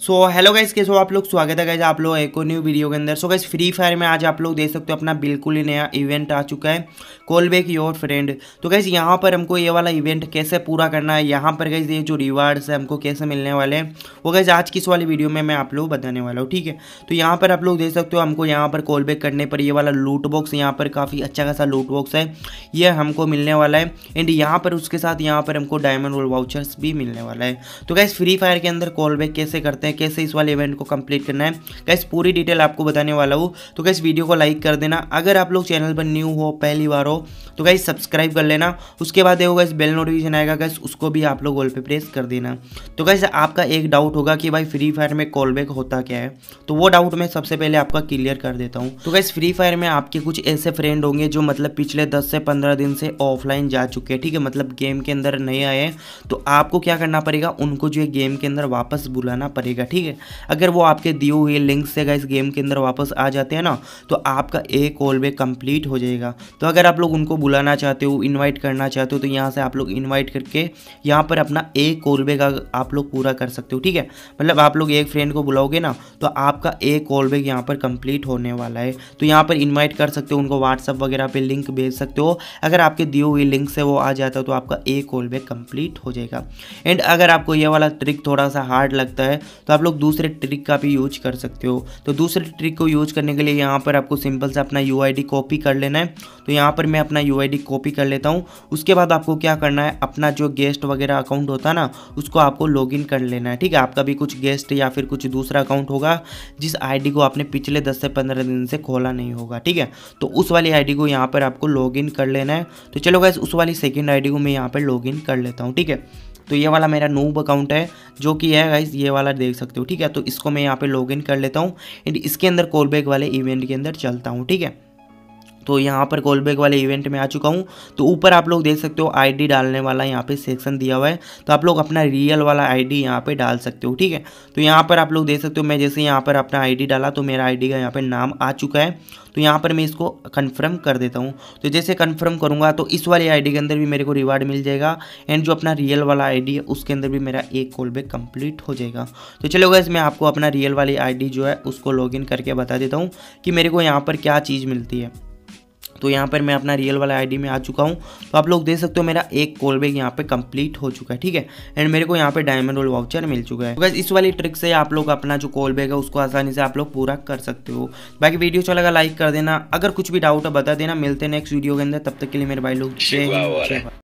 so hello guys कैसे हो आप लोग स्वागत है गाइस आप लोग एक और न्यू वीडियो के अंदर सो गाइस फ्री फायर में आज आप लोग देख सकते हो अपना बिल्कुल ही नया इवेंट आ चुका है कॉल बैक योर फ्रेंड तो गाइस यहाँ पर हमको ये वाला इवेंट कैसे पूरा करना है यहाँ पर गाइस ये जो रिवार्ड्स है हमको कैसे मिलने वाले हैं वो गाइज आज की इस वाली वीडियो में मैं आप लोग बताने वाला हूँ ठीक है तो यहाँ पर आप लोग देख सकते हो हमको यहाँ पर कॉल बैक करने पर ये वाला लूट बॉक्स यहाँ पर काफ़ी अच्छा खासा लूट बॉक्स है ये हमको मिलने वाला है एंड यहाँ पर उसके साथ यहाँ पर हमको डायमंड वाउचर्स भी मिलने वाला है तो गाइज़ फ्री फायर के अंदर कॉल बैक कैसे करते हैं हैं कैसे इस वाले इवेंट को कंप्लीट करना है कैसे पूरी डिटेल आपको बताने वाला हूँ तो कैसे वीडियो को लाइक कर देना अगर आप लोग चैनल पर न्यू हो पहली बार हो तो कैसे सब्सक्राइब कर लेना उसके बाद देखो गैस बेल नोटिफिकेशन आएगा कैसे उसको भी आप लोग गोल पे प्रेस कर देना तो कैसे आपका एक डाउट होगा कि भाई फ्री फायर में कॉल बैक होता क्या है तो वो डाउट मैं सबसे पहले आपका क्लियर कर देता हूँ तो कैसे फ्री फायर में आपके कुछ ऐसे फ्रेंड होंगे जो मतलब पिछले दस से पंद्रह दिन से ऑफलाइन जा चुके हैं ठीक है मतलब गेम के अंदर नहीं आए तो आपको क्या करना पड़ेगा उनको जो है गेम के अंदर वापस बुलाना पड़ेगा लीजिएगा ठीक है अगर वो आपके दिए हुए लिंक से गाइस गेम के अंदर वापस आ जाते हैं ना तो आपका एक कॉल बैक कंप्लीट हो जाएगा तो अगर आप लोग उनको बुलाना चाहते हो इन्वाइट करना चाहते हो तो यहाँ से आप लोग इन्वाइट करके यहाँ पर अपना एक कॉल बैक आप लोग पूरा कर सकते हो ठीक है मतलब आप लोग एक फ्रेंड को बुलाओगे ना तो आपका एक कॉल बैक यहाँ पर कंप्लीट होने वाला है तो यहाँ पर इन्वाइट कर सकते हो उनको व्हाट्सअप वगैरह पे लिंक भेज सकते हो अगर आपके दिए हुए लिंक से वो आ जाता है तो आपका एक कॉल बैक कंप्लीट हो जाएगा एंड अगर आपको ये वाला ट्रिक थोड़ा सा हार्ड लगता है तो आप लोग दूसरे ट्रिक का भी यूज कर सकते हो तो दूसरे ट्रिक को यूज करने के लिए यहाँ पर आपको सिंपल से अपना यू कॉपी कर लेना है तो यहाँ पर मैं अपना यू कॉपी कर लेता हूँ उसके बाद आपको क्या करना है अपना जो गेस्ट वगैरह अकाउंट होता है ना उसको आपको लॉगिन कर लेना है ठीक है आपका भी कुछ गेस्ट या फिर कुछ दूसरा अकाउंट होगा होगा जिस आईडी को आपने पिछले 10 से 15 दिन से खोला नहीं होगा ठीक है तो उस वाली आईडी को यहाँ पर आपको लॉगिन कर लेना है तो चलो गैस उस वाली सेकेंड आईडी को मैं यहाँ पर लॉगिन कर लेता हूँ ठीक है तो ये वाला मेरा नूब अकाउंट है जो कि है गाइस ये वाला देख सकते हो ठीक है तो इसको मैं यहाँ पे लॉगिन कर लेता हूँ एंड इसके अंदर कॉलबैक वाले इवेंट के अंदर चलता हूँ ठीक है तो यहाँ पर कॉल बैक वाले इवेंट में आ चुका हूँ तो ऊपर आप लोग देख सकते हो आईडी डालने वाला यहाँ पे सेक्शन दिया हुआ है तो आप लोग अपना रियल वाला आईडी यहाँ पर डाल सकते हो ठीक है तो यहाँ पर आप लोग देख सकते हो मैं जैसे यहाँ पर अपना आईडी डाला तो मेरा आईडी का यहाँ पे नाम आ चुका है तो यहाँ पर मैं इसको कन्फर्म कर देता हूँ तो जैसे कन्फर्म करूँगा तो इस वाली आईडी के अंदर भी मेरे को रिवार्ड मिल जाएगा एंड जो अपना रियल वाला आईडी है उसके अंदर भी मेरा एक कॉल बैक कम्प्लीट हो जाएगा तो चलो गैस मैं आपको अपना रियल वाली आईडी जो है उसको लॉगिन करके बता देता हूँ कि मेरे को यहाँ पर क्या चीज़ मिलती है तो यहाँ पर मैं अपना रियल वाला आईडी में आ चुका हूँ तो आप लोग देख सकते हो मेरा एक कॉल बैग यहाँ पे कंप्लीट हो चुका है ठीक है एंड मेरे को यहाँ पे डायमंड रोल वाउचर मिल चुका है तो इस वाली ट्रिक से आप लोग अपना जो कॉल बैग है उसको आसानी से आप लोग पूरा कर सकते हो बाकी वीडियो अच्छा लगा लाइक कर देना अगर कुछ भी डाउट है बता देना मिलते हैं नेक्स्ट वीडियो के अंदर तब तक के लिए मेरे भाई लोग